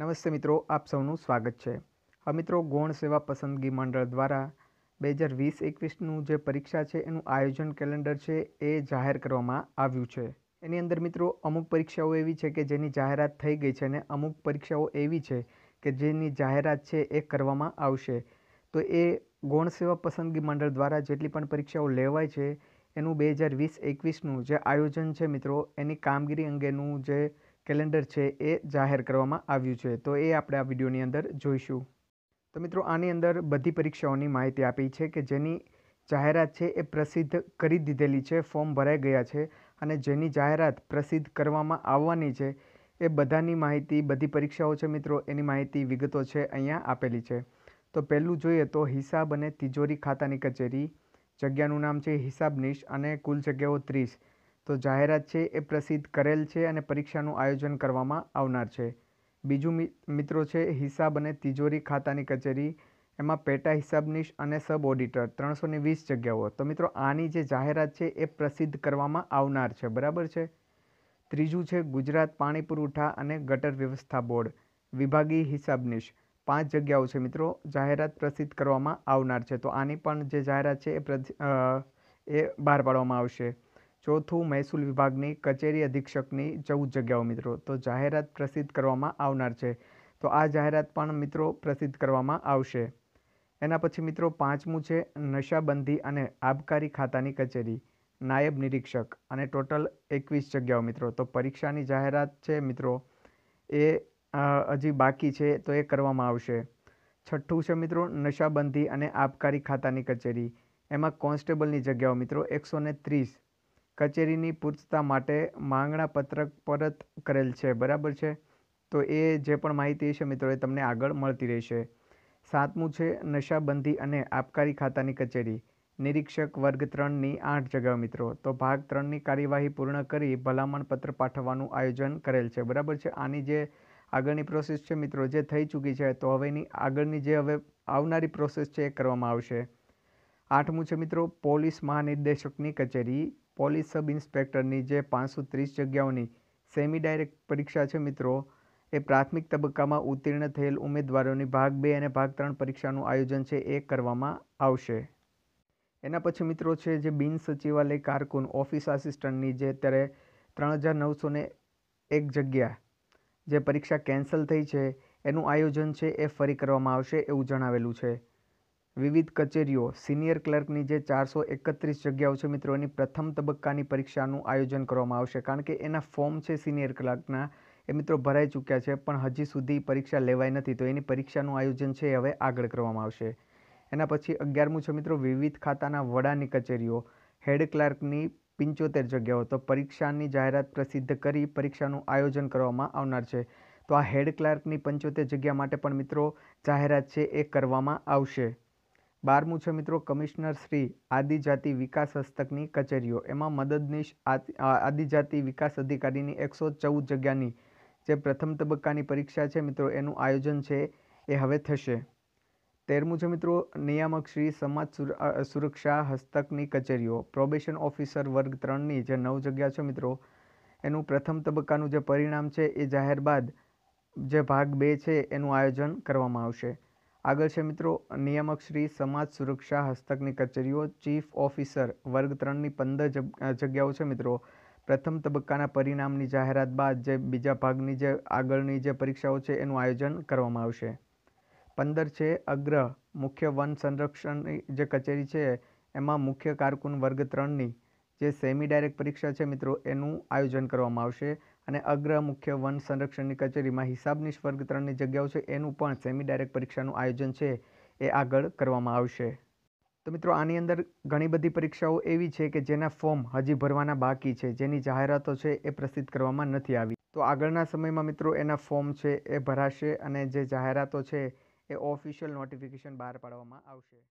નમસ્તે મિત્રો આપ સૌનું સ્વાગત છે હવે મિત્રો ગૌણ સેવા પસંદગી મંડળ દ્વારા બે હજાર વીસ એકવીસનું જે પરીક્ષા છે એનું આયોજન કેલેન્ડર છે એ જાહેર કરવામાં આવ્યું છે એની અંદર મિત્રો અમુક પરીક્ષાઓ એવી છે કે જેની જાહેરાત થઈ ગઈ છે અને અમુક પરીક્ષાઓ એવી છે કે જેની જાહેરાત છે એ કરવામાં આવશે તો એ ગૌણ સેવા પસંદગી મંડળ દ્વારા જેટલી પણ પરીક્ષાઓ લેવાય છે એનું બે હજાર વીસ એકવીસનું જે આયોજન છે મિત્રો એની કામગીરી અંગેનું જે કેલેન્ડર છે એ જાહેર કરવામાં આવ્યું છે તો એ આપણે આ વિડીયોની અંદર જોઈશું તો મિત્રો આની અંદર બધી પરીક્ષાઓની માહિતી આપી છે કે જેની જાહેરાત છે એ પ્રસિદ્ધ કરી દીધેલી છે ફોર્મ ભરાઈ ગયા છે અને જેની જાહેરાત પ્રસિદ્ધ કરવામાં આવવાની છે એ બધાની માહિતી બધી પરીક્ષાઓ છે મિત્રો એની માહિતી વિગતો છે અહીંયા આપેલી છે તો પહેલું જોઈએ તો હિસાબ અને તિજોરી ખાતાની કચેરી જગ્યાનું નામ છે હિસાબ અને કુલ જગ્યાઓ ત્રીસ તો જાહેરાત છે એ પ્રસિદ્ધ કરેલ છે અને પરીક્ષાનું આયોજન કરવામાં આવનાર છે બીજું મિત્રો છે હિસાબ અને તિજોરી ખાતાની કચેરી એમાં પેટા હિસાબનીશ અને સબ ઓડિટર ત્રણસો ને વીસ જગ્યાઓ તો મિત્રો આની જે જાહેરાત છે એ પ્રસિદ્ધ કરવામાં આવનાર છે બરાબર છે ત્રીજું છે ગુજરાત પાણી પુરવઠા અને ગટર વ્યવસ્થા બોર્ડ વિભાગીય હિસાબનીશ પાંચ જગ્યાઓ છે મિત્રો જાહેરાત પ્રસિદ્ધ કરવામાં આવનાર છે તો આની પણ જે જાહેરાત છે એ એ બહાર પાડવામાં આવશે ચોથું મહેસૂલ વિભાગની કચેરી અધિક્ષકની ચૌદ જગ્યાઓ મિત્રો તો જાહેરાત પ્રસિદ્ધ કરવામાં આવનાર છે તો આ જાહેરાત પણ મિત્રો પ્રસિદ્ધ કરવામાં આવશે એના પછી મિત્રો પાંચમું છે નશાબંધી અને આબકારી ખાતાની કચેરી નાયબ નિરીક્ષક અને ટોટલ એકવીસ જગ્યાઓ મિત્રો તો પરીક્ષાની જાહેરાત છે મિત્રો એ હજી બાકી છે તો એ કરવામાં આવશે છઠ્ઠું છે મિત્રો નશાબંધી અને આબકારી ખાતાની કચેરી એમાં કોન્સ્ટેબલની જગ્યાઓ મિત્રો એકસો ત્રીસ કચેરીની પૂછતા માટે માંગણા પત્રક પરત કરેલ છે બરાબર છે તો એ જે પણ માહિતી છે મિત્રો એ તમને આગળ મળતી રહેશે સાતમું છે નશાબંધી અને આબકારી ખાતાની કચેરી નિરીક્ષક વર્ગ ત્રણની આઠ જગ્યા મિત્રો તો ભાગ ત્રણની કાર્યવાહી પૂર્ણ કરી ભલામણ પત્ર પાઠવવાનું આયોજન કરેલ છે બરાબર છે આની જે આગળની પ્રોસેસ છે મિત્રો જે થઈ ચૂકી છે તો હવેની આગળની જે હવે આવનારી પ્રોસેસ છે એ કરવામાં આવશે આઠમું છે મિત્રો પોલીસ મહાનિર્દેશકની કચેરી પોલીસ સબ ઇન્સ્પેક્ટરની જે પાંચસો ત્રીસ જગ્યાઓની સેમી ડાયરેક્ટ પરીક્ષા છે મિત્રો એ પ્રાથમિક તબક્કામાં ઉત્તીર્ણ થયેલ ઉમેદવારોની ભાગ બે અને ભાગ ત્રણ પરીક્ષાનું આયોજન છે એ કરવામાં આવશે એના પછી મિત્રો છે જે બિન સચિવાલય કારકુન ઓફિસ આસિસ્ટન્ટની જે અત્યારે ત્રણ હજાર નવસો ને એક જગ્યા જે પરીક્ષા કેન્સલ થઈ છે એનું આયોજન છે એ ફરી કરવામાં આવશે એવું જણાવેલું છે વિવિધ કચેરીઓ સિનિયર ક્લર્કની જે ચારસો એકત્રીસ જગ્યાઓ છે મિત્રો એની પ્રથમ તબક્કાની પરીક્ષાનું આયોજન કરવામાં આવશે કારણ કે એના ફોર્મ છે સિનિયર ક્લર્કના એ મિત્રો ભરાઈ ચૂક્યા છે પણ હજી સુધી પરીક્ષા લેવાઈ નથી તો એની પરીક્ષાનું આયોજન છે હવે આગળ કરવામાં આવશે એના પછી અગિયારમું છે મિત્રો વિવિધ ખાતાના વડાની કચેરીઓ હેડ ક્લાર્કની પંચોતેર જગ્યાઓ તો પરીક્ષાની જાહેરાત પ્રસિદ્ધ કરી પરીક્ષાનું આયોજન કરવામાં આવનાર છે તો આ હેડ ક્લાર્કની પંચોતેર જગ્યા માટે પણ મિત્રો જાહેરાત છે એ કરવામાં આવશે બારમું છે મિત્રો કમિશનર શ્રી આદિજાતિ વિકાસ હસ્તકની કચેરીઓ એમાં મદદનીશ આદિજાતિ વિકાસ અધિકારીની એકસો ચૌદ જગ્યાની જે પ્રથમ તબક્કાની પરીક્ષા છે મિત્રો એનું આયોજન છે એ હવે થશે તેરમું છે મિત્રો નિયામક શ્રી સમાજ સુરક્ષા હસ્તકની કચેરીઓ પ્રોબેશન ઓફિસર વર્ગ ત્રણની જે નવ જગ્યા છે મિત્રો એનું પ્રથમ તબક્કાનું જે પરિણામ છે એ જાહેર બાદ જે ભાગ બે છે એનું આયોજન કરવામાં આવશે આગળ છે મિત્રો નિયામક શ્રી સમાજ સુરક્ષા હસ્તકની કચેરીઓ ચીફ ઓફિસર વર્ગ ત્રણની પંદર જગ્યાઓ છે મિત્રો પ્રથમ તબક્કાના પરિણામની જાહેરાત બાદ જે બીજા ભાગની જે આગળની જે પરીક્ષાઓ છે એનું આયોજન કરવામાં આવશે પંદર છે અગ્ર મુખ્ય વન સંરક્ષણની જે કચેરી છે એમાં મુખ્ય કારકુન વર્ગ ત્રણની જે સેમી ડાયરેક્ટ પરીક્ષા છે મિત્રો એનું આયોજન કરવામાં આવશે અને અગ્ર મુખ્ય વન સંરક્ષણની કચેરીમાં હિસાબની વર્ગ ત્રણની જગ્યાઓ છે એનું પણ સેમી ડાયરેક્ટ પરીક્ષાનું આયોજન છે એ આગળ કરવામાં આવશે તો મિત્રો આની અંદર ઘણી બધી પરીક્ષાઓ એવી છે કે જેના ફોર્મ હજી ભરવાના બાકી છે જેની જાહેરાતો છે એ પ્રસિદ્ધ કરવામાં નથી આવી તો આગળના સમયમાં મિત્રો એના ફોર્મ છે એ ભરાશે અને જે જાહેરાતો છે એ ઓફિશિયલ નોટિફિકેશન બહાર પાડવામાં આવશે